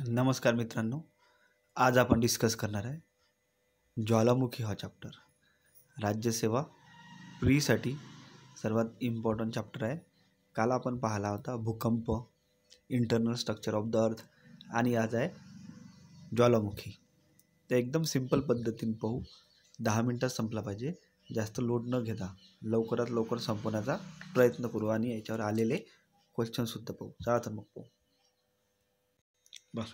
नमस्कार मित्रांनो आज आपण डिस्कस करणार आहे ज्वालामुखी हा चॅप्टर राज्यसेवा प्रीसाठी सर्वात इम्पॉर्टंट चॅप्टर आहे काल आपण पाहिला होता भूकंप internal structure of the earth आणि आज आहे ज्वालामुखी ते एकदम सिंपल पद्धतीने पाहू दहा मिनटात संपला पाहिजे जास्त लोड न घेता लवकरात लवकर संपवण्याचा प्रयत्न करू आणि याच्यावर आलेले क्वेश्चनसुद्धा पाहू चला तर मग पाहू बस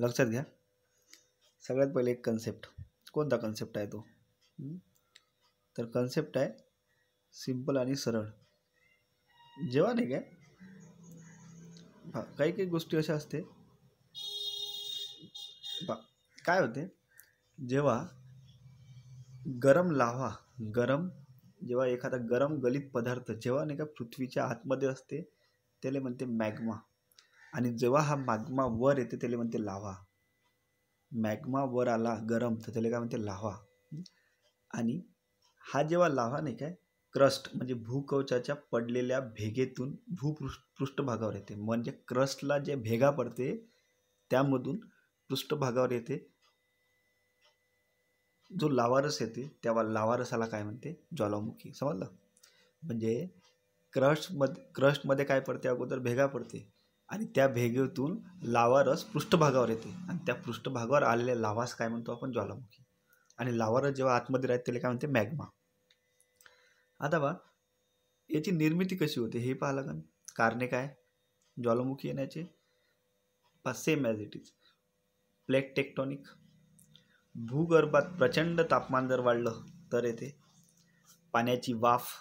लक्षात घ्या सगळ्यात पहिले एक कन्सेप्ट कोणता कन्सेप्ट आहे तो तर कन्सेप्ट आहे सिंपल आणि सरळ जेव्हा नाही काय काही काही गोष्टी अशा असते ब काय होते जेव्हा गरम लावा गरम जेव्हा एखादा गरम गलित पदार्थ जेव्हा नाही का पृथ्वीच्या आतमध्ये असते त्याला म्हणते मॅग्मा आणि जेव्हा हा मॅग्मा वर येते त्याला म्हणते लावा मॅग्मा वर आला गरम तर त्याला काय म्हणते लावा आणि हा जेव्हा लावा नाही काय क्रस्ट म्हणजे भूकवचाच्या पडलेल्या भेगेतून भूपृष्ठ पृष्ठभागावर येते म्हणजे क्रस्टला जे भेगा पडते त्यामधून पृष्ठभागावर येते जो लावारस येते तेव्हा लावारसाला काय म्हणते ज्वालामुखी समजलं म्हणजे क्रस्टमध्ये क्रस्टमध्ये काय पडते अगोदर भेगा पडते आणि त्या भेगेतून लावारस पृष्ठभागावर येते आणि त्या पृष्ठभागावर आलेले लावास काय म्हणतो आपण ज्वालामुखी आणि लावारस जेव्हा आतमध्ये राहते त्याला काय म्हणते मॅग्मा आता बा याची निर्मिती कशी होते हे पाहा लागन कारणे काय ज्वालामुखी येण्याचे पा same as it is plate tectonic भूगर्भात प्रचंड तापमान जर वाढलं तर येते पाण्याची वाफ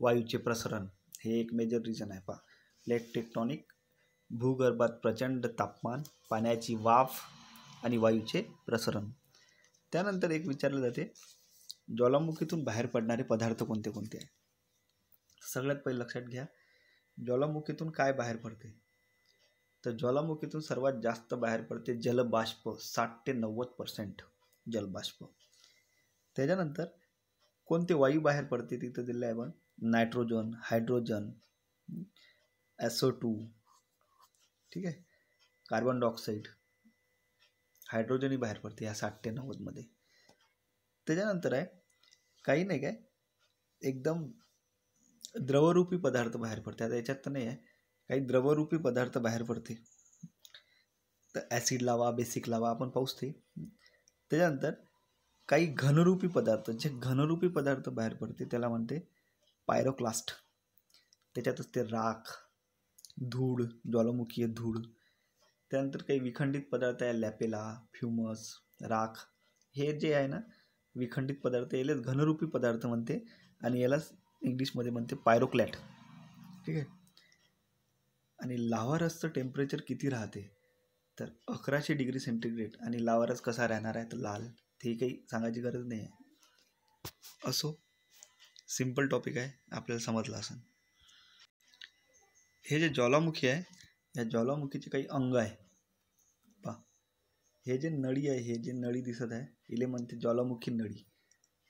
वायूचे प्रसरण हे एक मेजर रिझन आहे पा प्लेट टेक्टॉनिक भूगर्भात प्रचंड तापमान पाण्याची वाफ आणि वायूचे प्रसरण त्यानंतर एक विचारलं जाते ज्वालामुखीतून बाहेर पडणारे पदार्थ कोणते कोणते आहेत सगळ्यात पहिले लक्षात घ्या ज्वालामुखीतून काय बाहेर पडते तर ज्वालामुखीतून सर्वात जास्त बाहेर पडते जलबाष्प साठ ते नव्वद पर्सेंट जलबाष्प त्याच्यानंतर कोणते वायू बाहेर पडते तिथं दिले आहे पण नायट्रोजन हायड्रोजन ॲसो टू ठीक आहे कार्बन डायऑक्साईड हायड्रोजनही बाहेर पडते ह्या साठ ते नव्वदमध्ये त्याच्यानंतर आहे काही नाही काय एकदम द्रवरूपी पदार्थ बाहेर पडते आता याच्यात तर नाही आहे काही द्रवरूपी पदार्थ बाहेर पडते तर ॲसिड लावा बेसिक लावा आपण पाहूच ते त्याच्यानंतर काही घनरूपी पदार्थ जे घनरूपी पदार्थ बाहेर पडते त्याला म्हणते पायरोक्लास्ट त्याच्यातच ते राख धूळ ज्वालामुखीय धूळ त्यानंतर काही विखंडित पदार्थ आहे लॅपेला फ्युमस राख हे जे आहे ना विखंडित पदार्थ यालाच घनरूपी पदार्थ म्हणते आणि यालाच इंग्लिशमध्ये म्हणते पायरोक्लॅट ठीक आहे आणि लावारसचं टेम्परेचर किती राहते तर अकराशे डिग्री सेंटीग्रेड आणि लावारस कसा राहणार आहे तर लाल ते काही सांगायची गरज नाही आहे असो सिम्पल टॉपिक आहे आपल्याला समजला असं हे जे ज्वालामुखी आहे या ज्वालामुखीचे काही अंग आहे पा हे जे नळी आहे हे जे नळी दिसत आहे इले म्हणते ज्वालामुखी नळी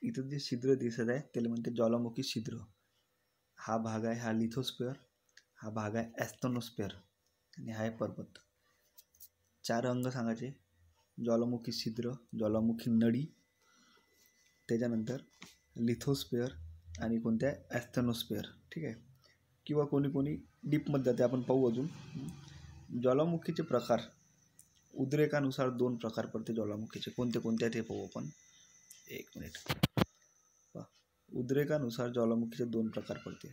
इथं जे छिद्र दिसत आहे त्याला म्हणते ज्वालामुखी छिद्र हा भाग आहे हा लिथोस्पेअर हा भाग आहे ॲस्थनोस्पेअर आणि हा आहे पर्वत चार अंग सांगायचे ज्वालामुखी छिद्र ज्वालामुखी नळी त्याच्यानंतर लिथोस्पेअर आणि कोणत्या ॲस्थनोस्पेअर ठीक आहे किंवा कोणी कोणी डीपमध्ये जाते आपण पाहू अजून ज्वालामुखीचे प्रकार उद्रेकानुसार दोन प्रकार पडते ज्वालामुखीचे कोणते कोणते आहेत हे पाहू आपण एक मिनिट उद्रेकानुसार ज्वालामुखीचे दोन प्रकार पडते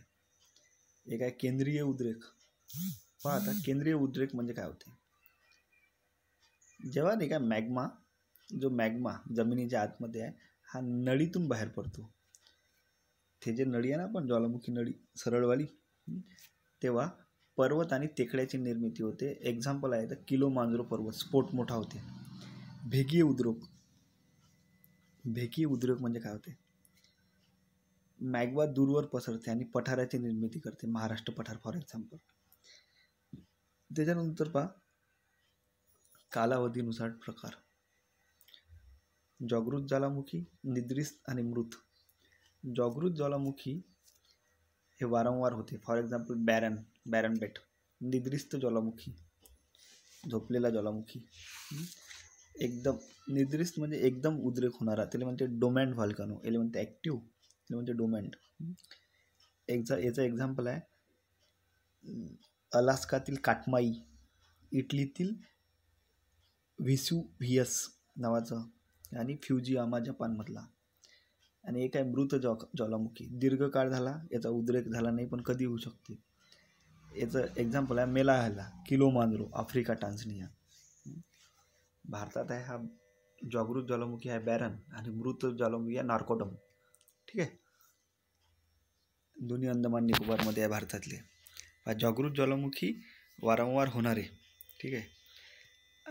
एक आहे केंद्रीय उद्रेक पहा आता केंद्रीय उद्रेक म्हणजे काय होते जेव्हा नाही का मॅग्मा जो मॅग्मा जमिनीच्या आतमध्ये आहे हा नळीतून बाहेर पडतो ते जे नळी आहे ना आपण ज्वालामुखी नळी सरळवाली तेव्हा पर्वत आणि तेकड्याची निर्मिती होते एक्झाम्पल आहे तर किलो मांजरो पर्वत स्फोट मोठा होते भेगी उद्रोक भेगी उद्रोक म्हणजे काय होते मॅगवा दूरवर पसरते आणि पठाराची निर्मिती करते महाराष्ट्र पठार फॉर एक्झाम्पल त्याच्यानंतर पहा कालावधीनुसार प्रकार जागृत ज्वालामुखी निद्रिस्त आणि मृत जागृत ज्वालामुखी हे वारंवार होते फॉर एक्झाम्पल बॅरन बॅरन बेट निद्रिस्त ज्वालामुखी झोपलेला ज्वालामुखी एकदम निद्रिस्त म्हणजे एकदम उद्रेक होणारा त्याला म्हणते डोमॅन्ड व्हॉल्कानो याला म्हणते ॲक्टिव्ह त्याला म्हणते डोमॅन्ड एक्झा याचं एक्झाम्पल आहे अलास्कातील काटमाई इटलीतील व्हियस नावाचं आणि फ्युजियामा जपानमधला आणि एक आहे मृत ज्वा ज्वालामुखी दीर्घकाळ झाला याचा उद्रेक झाला नाही पण कधी होऊ शकते याचं एक्झाम्पल आहे मेला ह्याला किलो मांजरो आफ्रिका टान्झनिया भारतात आहे हा जागृत ज्वालामुखी आहे बॅरन आणि मृत ज्वालामुखी आहे नार्कोटम ठीक आहे दोन्ही अंदमान निकोबारमध्ये आहे भारतातले जागृत ज्वालामुखी वारंवार होणारे ठीक आहे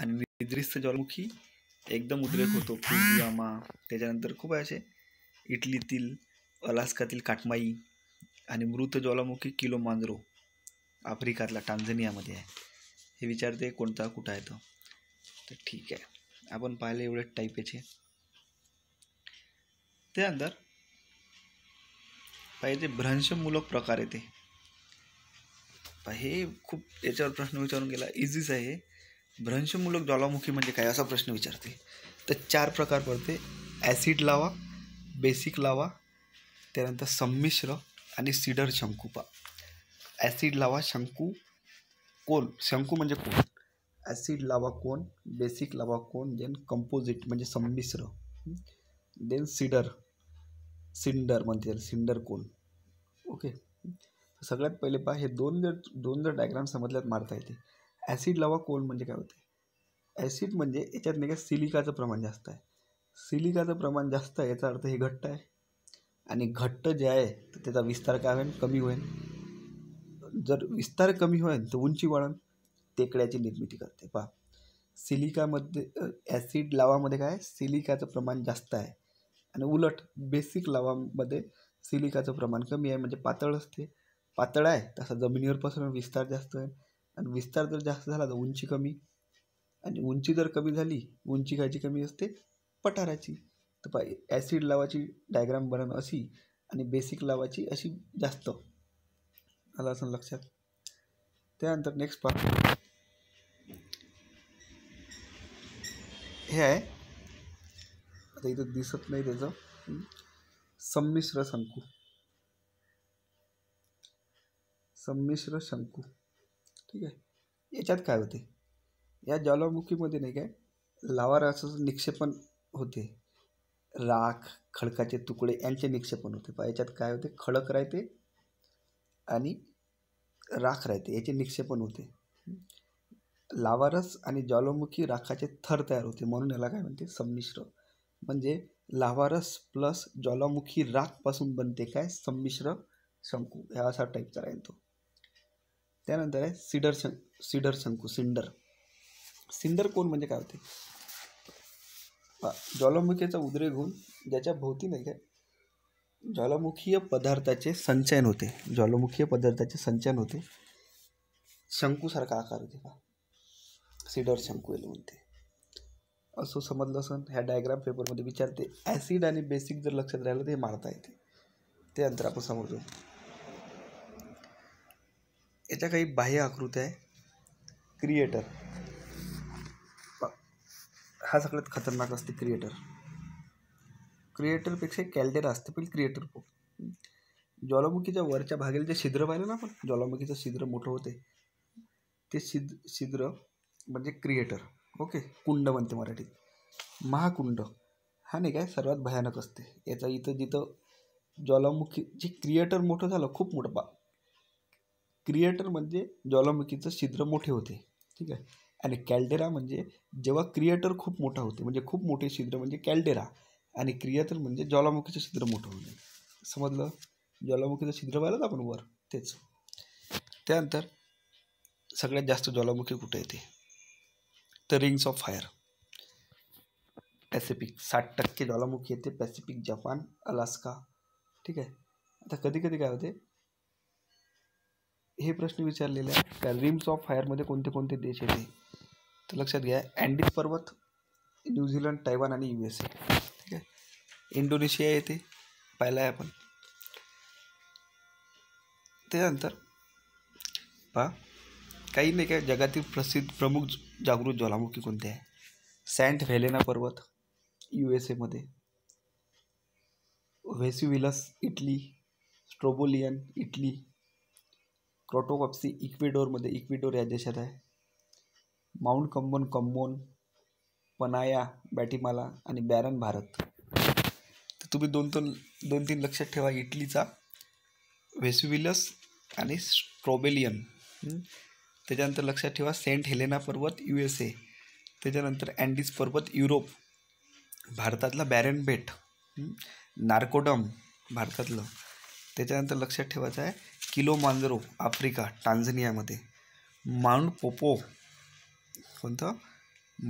आणि निद्रिस्त ज्वालामुखी एकदम उद्रेक होतो फुलवामा त्याच्यानंतर खूप आहे असे इटलीतील अलास्कातील काटमाई आणि मृत ज्वालामुखी किलो मांजरो आफ्रिकातला टांझनियामध्ये आहे हे विचारते कोणता कुठं आहे तो तर ठीक आहे आपण पाहिले एवढे टाईप याचे त्यानंतर पाहिजे भ्रंशमूलक प्रकार येते हे खूप याच्यावर प्रश्न विचारून गेला इझीच आहे भ्रंशमूलक ज्वालामुखी म्हणजे काय असा प्रश्न विचारते तर चार प्रकार पडते ॲसिड लावा बेसिक लावा त्यानंतर संमिश्र आणि सिडर शंकुपा ॲसिड लावा शंकू कोल शंकू म्हणजे कोण ॲसिड लावा कोण बेसिक लावा कोण देन कंपोजिट म्हणजे संमिश्र देन सिडर सिंडर म्हणते सिंडर कोण ओके सगळ्यात पहिले पहा हे दोन जर दोन जर डायग्राम समजल्यात मारता येते ॲसिड लावा कोण म्हणजे काय होते ॲसिड म्हणजे याच्यात नाही का सिलिकाचं प्रमाण जास्त आहे सिलिकाचं प्रमाण जास्त आहे याचा अर्थ हे घट्ट आहे आणि घट्ट जे आहे तर त्याचा विस्तार काय होईल कमी होईल जर विस्तार कमी होईल तर उंची वाढेल टेकड्याची निर्मिती करते पहा सिलिकामध्ये ॲसिड लावामध्ये काय सिलिकाचं प्रमाण जास्त आहे आणि उलट बेसिक लावामध्ये सिलिकाचं प्रमाण कमी आहे म्हणजे पातळ असते पातळ आहे तसा जमिनीवर पसरून विस्तार जास्त आहे आणि विस्तार जर जास्त झाला तर उंची कमी आणि उंची जर कमी झाली उंची खायची कमी असते पठाराची तर पा ॲसिड लावाची डायग्राम बनवणं अशी आणि बेसिक लावाची अशी जास्त आलं असं लक्षात त्यानंतर नेक्स्ट पार्ट हे आहे आता इथं दिसत नाही त्याचं संमिश्र शंकू संमिश्र शंकू ठीक आहे याच्यात काय होते या ज्वालामुखीमध्ये नाही काय लावारसाचं निक्षेपण होते राख खडकाचे तुकडे यांचे निक्षेपण होते पण याच्यात काय होते खडक राहते आणि राख राहते याचे निक्षेपण होते लावारस आणि ज्वालामुखी राखाचे थर तयार होते म्हणून याला काय म्हणते संमिश्र म्हणजे लावारस प्लस ज्वालामुखी राखपासून बनते काय संमिश्र शंकू ह्या असा टाईपचा राहील तो त्यानंतर आहे सिडर शं सिडर शंकू सिंडर सिंडर कोण म्हणजे काय होते ज्वालामुखीचा उद्रेक होऊन ज्याच्या भोवती नाही काय ज्वालामुखीय पदार्थाचे संचयन होते ज्वालामुखीय पदार्थाचे संचयन होते शंकूसारखा आकार होते का सिडर शंकू याला म्हणते असं समजलं असं ह्या डायग्राम पेपरमध्ये विचारते ॲसिड आणि बेसिक जर लक्षात राहिलं ते मारता येते ते अंतर आपण समजू याच्या काही बाह्य आकृत्या आहे क्रिएटर हा सगळ्यात खतरनाक असते क्रिएटर क्रिएटरपेक्षा कॅल्डेरा असते पण क्रिएटर खूप ज्वालामुखीच्या वरच्या भागेला जे छिद्र पाहिलं ना आपण ज्वालामुखीचं छिद्र मोठं होते ते छिद छिद्र म्हणजे क्रिएटर ओके कुंड म्हणते मराठीत महाकुंड हा नाही काय सर्वात भयानक असते याचा इथं जिथं ज्वालामुखी जे क्रिएटर मोठं झालं खूप मोठं बा क्रिएटर म्हणजे ज्वालामुखीचं छिद्र मोठे होते ठीक आहे आणि कॅल्डेरा म्हणजे जेव्हा क्रिएटर खूप मोठा होते म्हणजे खूप मोठे छिद्र म्हणजे कॅल्डेरा आणि क्रिएटर म्हणजे ज्वालामुखीचं छिद्र मोठं होणे समजलं ज्वालामुखीचं छिद्र पाहिलं आपण वर तेच त्यानंतर सगळ्यात जास्त ज्वालामुखी कुठे येते तर रिंग्स ऑफ फायर पॅसिफिक साठ टक्के ज्वालामुखी येते पॅसिफिक जपान अलास्का ठीक आहे आता कधी कधी काय होते हे प्रश्न विचारलेले आहे त्या रिम्स ऑफ फायरमध्ये कोणते कोणते देश येते तर लक्षात घ्या अँडीज पर्वत न्यूझीलंड तैवान आणि यू एस ए ठीक आहे इंडोनेशिया येते पाहिला आहे आपण त्यानंतर पहा काही नाही काय जगातील प्रसिद्ध प्रमुख जागृत ज्वालामुखी कोणते आहे सॅन्ट व्हेलेना पर्वत यू एस एमध्ये व्हेसिविलस इटली स्ट्रोबोलियन इटली क्रोटोकॉप्सी इक्विडोरमध्ये इक्विडोर या देशात आहे माउंट कंबोन कंबोन पनाया बॅटीमाला आणि बॅरन भारत तर तुम्ही दोन दोन दोन तीन लक्षात ठेवा इटलीचा वेसुविलस आणि स्ट्रॉबेलियन त्याच्यानंतर लक्षात ठेवा सेंट हेलेना पर्वत यू एस ए त्याच्यानंतर अँडीज पर्वत युरोप भारतातला बॅरन बेट नार्कोडम भारतातलं त्याच्यानंतर लक्षात ठेवायचं आहे किलो मांजरो आफ्रिका टांझनियामध्ये माउंट पोपो कोणतं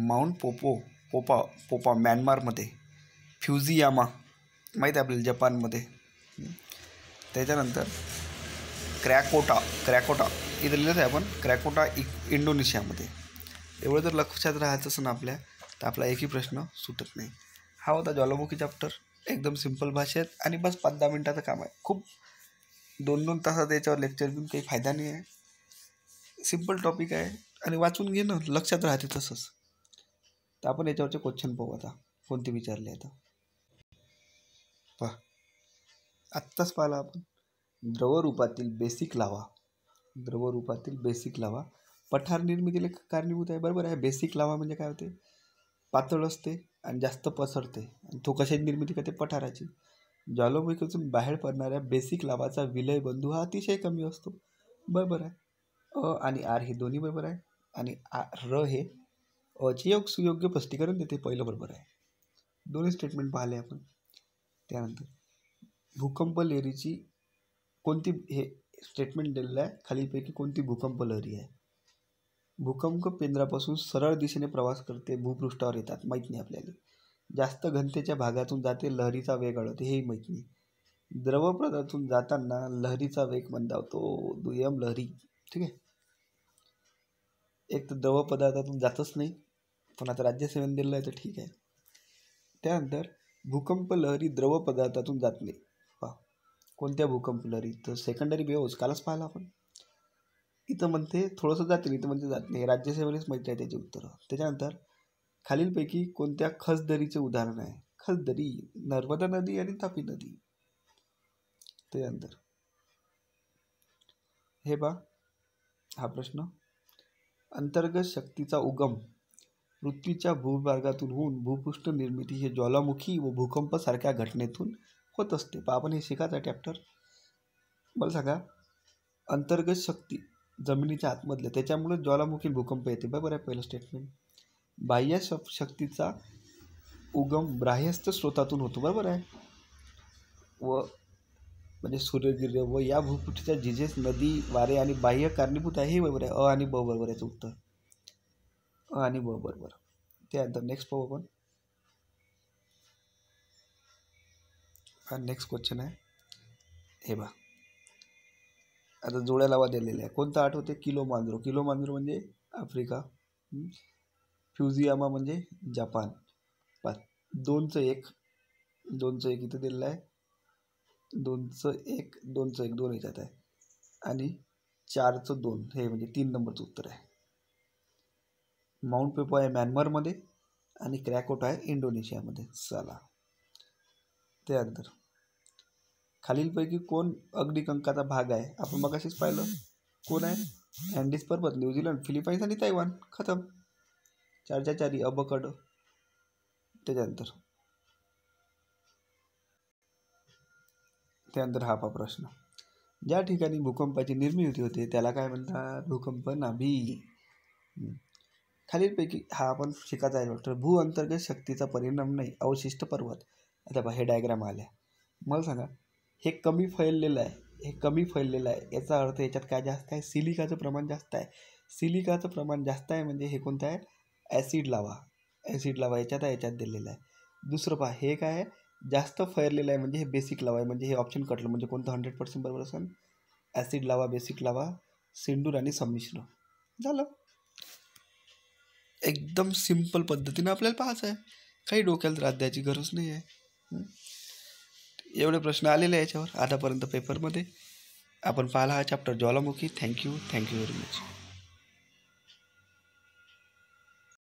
माउंट पोपो पोपा पोपा म्यानमारमध्ये फ्युझियामा माहीत आहे आपल्याला जपानमध्ये त्याच्यानंतर क्रॅकोटा क्रॅकोटा इथं लिहिलंच आहे आपण क्रॅकोटा इ इंडोनेशियामध्ये एवढं जर लक्षात राहायचं असं आपल्या तर आपला एकही प्रश्न सुटत नाही हा होता ज्वालामुखी चॅप्टर एकदम सिम्पल भाषेत आणि बस पाच दहा मिनटाचं काम आहे खूप दोन दोन तासात याच्यावर लेक्चर घेऊन काही फायदा नाही आहे सिम्पल टॉपिक आहे आणि वाचून घेणं लक्षात राहते तसंच तर आपण याच्यावरचे क्वेश्चन पाहू आता कोणते विचारले आता पहा आत्ताच पाहिला आपण द्रवरूपातील बेसिक लावा द्रवरूपातील बेसिक लावा पठार निर्मितीला कारणीभूत आहे बरोबर आहे बेसिक लावा म्हणजे काय होते पातळ असते आणि जास्त पसरते आणि तो कशाची निर्मिती करते पठाराची ज्वालोमुखीतून बाहेर पडणाऱ्या बेसिक लावाचा विलय बंधू हा अतिशय कमी असतो बरोबर आहे अ आणि आर हे दोन्ही बरोबर आहे आणि आ र हे अचे योग सुयोग्य स्पष्टीकरण देते पहिलं बरोबर आहे दोन्ही स्टेटमेंट पाहिले आपण त्यानंतर भूकंप लहरीची कोणती हे स्टेटमेंट दिलेलं आहे खालीलपैकी कोणती भूकंप लहरी आहे भूकंप केंद्रापासून सरळ दिशेने प्रवास करते भूपृष्ठावर येतात माहीत नाही आपल्याला जास्त घनतेच्या भागातून जाते लहरीचा वेग अडवते हेही माहीत नाही द्रवप्रदातून जाताना लहरीचा वेग मंदावतो दुय्यम लहरी ठीक आहे एक तर दव पदार्थातून जातच नाही पण आता राज्यसेवेने दिलं आहे तर ठीक आहे त्यानंतर भूकंप लहरी द्रव पदार्थातून जात नाही पहा कोणत्या भूकंप लहरी तर सेकंडरी बेहोज कालच पाहिला आपण इथं म्हणते थोडंसं जाते इथं म्हणते जात नाही राज्यसेवेनेच माहिती आहे त्याचे उत्तर त्याच्यानंतर खालीलपैकी कोणत्या खसदरीचे उदाहरण आहे खसदरी नर्मदा नदी आणि तापी नदी त्यानंतर हे बा हा प्रश्न अंतर्गत शक्तीचा उगम पृथ्वीच्या भूभागातून होऊन भूपृष्ठ निर्मिती हे ज्वालामुखी व भूकंपासारख्या घटनेतून होत असते बा आपण हे शिकायचं टॅप्टर मला सांगा अंतर्गत शक्ती जमिनीच्या आतमधल्या त्याच्यामुळे ज्वालामुखी भूकंप येते बरोबर आहे पहिलं स्टेटमेंट बाह्य शक्तीचा उगम बाह्यस्थ स्रोतातून होतो बरोबर आहे व म्हणजे सूर्यगिर्य व या भूपृष्ठाच्या जिजेस नदी वारे आणि बाह्य कारणीभूत आहे हे बरोबर आहे अ आणि ब बरोबर याचं उत्तर अ आणि ब बरोबर त्यानंतर नेक्स्ट पाहू आपण नेक्स्ट क्वेश्चन आहे हे बा आता जोड्या लावा दिलेल्या आहे कोणता आठ होते किलो मांजरो किलो मांजरो म्हणजे आफ्रिका फ्युझियामा म्हणजे जपान दोनचं एक दोनचं एक इथं दिलेलं आहे दोनचं एक दोनचं एक दोन याच्यात आहे आणि चारचं दोन हे म्हणजे तीन नंबरचं उत्तर आहे माउंट पेपो आहे म्यानमारमध्ये आणि क्रॅकोट आहे इंडोनेशियामध्ये चला त्यानंतर खालीलपैकी कोण अग्निकंकाचा भाग आहे आपण असेच पाहिलं कोण आहे अँडिस पर्वत न्यूझीलंड फिलिपाईन्स आणि तैवान खतम चारच्या चारी अबकड त्याच्यानंतर त्यानंतर हा पा प्रश्न ज्या ठिकाणी भूकंपाची निर्मिती होते त्याला काय म्हणतात भूकंप नाभी खालीलपैकी हा आपण शिकायचा आहे डॉक्टर भूअंतर्गत शक्तीचा परिणाम नाही अवशिष्ट पर्वत आता पहा हे डायग्राम आल्या मला सांगा हे कमी फैललेलं आहे हे कमी फैललेलं आहे याचा अर्थ याच्यात काय जास्त आहे सिलिकाचं प्रमाण जास्त आहे सिलिकाचं प्रमाण जास्त आहे म्हणजे हे कोणतं आहे ॲसिड लावा ॲसिड लावा याच्यात आहे याच्यात दिलेलं आहे दुसरं पहा हे काय आहे जास्त फैरलेलं आहे म्हणजे हे बेसिक लावा आहे म्हणजे हे ऑप्शन कटलं म्हणजे कोणतं हंड्रेड पर्सेंट बरोबर असेल ॲसिड लावा बेसिक लावा सिंडूर आणि संमिश्र झालं एकदम सिम्पल पद्धतीनं आपल्याला पाहायचं आहे काही डोक्याला त्रास द्यायची गरज नाही आहे एवढे प्रश्न आलेले आहे याच्यावर आतापर्यंत पेपरमध्ये आपण पाहिला हा चॅप्टर ज्वालामुखी थँक्यू थँक्यू व्हेरी मच